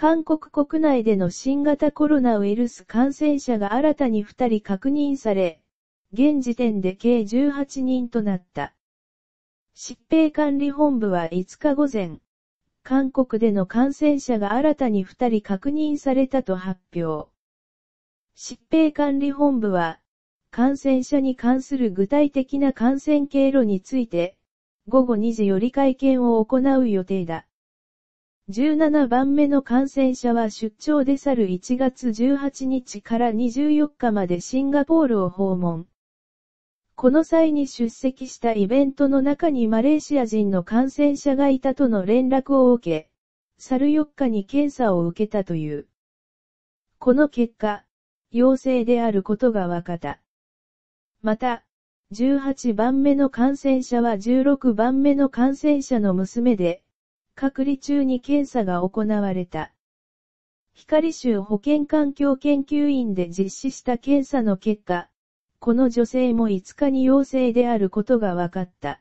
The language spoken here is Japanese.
韓国国内での新型コロナウイルス感染者が新たに2人確認され、現時点で計18人となった。疾病管理本部は5日午前、韓国での感染者が新たに2人確認されたと発表。疾病管理本部は、感染者に関する具体的な感染経路について、午後2時より会見を行う予定だ。17番目の感染者は出張で去る1月18日から24日までシンガポールを訪問。この際に出席したイベントの中にマレーシア人の感染者がいたとの連絡を受け、去る4日に検査を受けたという。この結果、陽性であることが分かった。また、18番目の感染者は16番目の感染者の娘で、隔離中に検査が行われた。光州保健環境研究院で実施した検査の結果、この女性も5日に陽性であることが分かった。